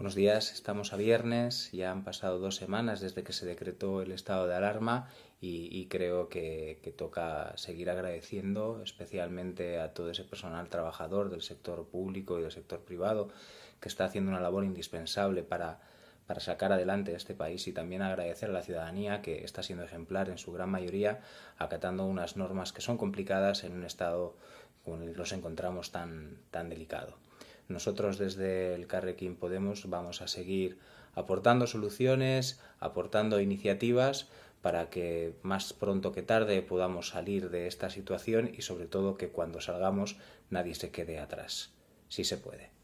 Buenos días, estamos a viernes, ya han pasado dos semanas desde que se decretó el estado de alarma y, creo que, toca seguir agradeciendo especialmente a todo ese personal trabajador del sector público y del sector privado que está haciendo una labor indispensable para, sacar adelante este país y también agradecer a la ciudadanía que está siendo ejemplar en su gran mayoría acatando unas normas que son complicadas en un estado con el que nos encontramos tan, tan delicado. Nosotros desde el Carrequín Podemos vamos a seguir aportando soluciones, aportando iniciativas para que más pronto que tarde podamos salir de esta situación y sobre todo que cuando salgamos nadie se quede atrás, si se puede.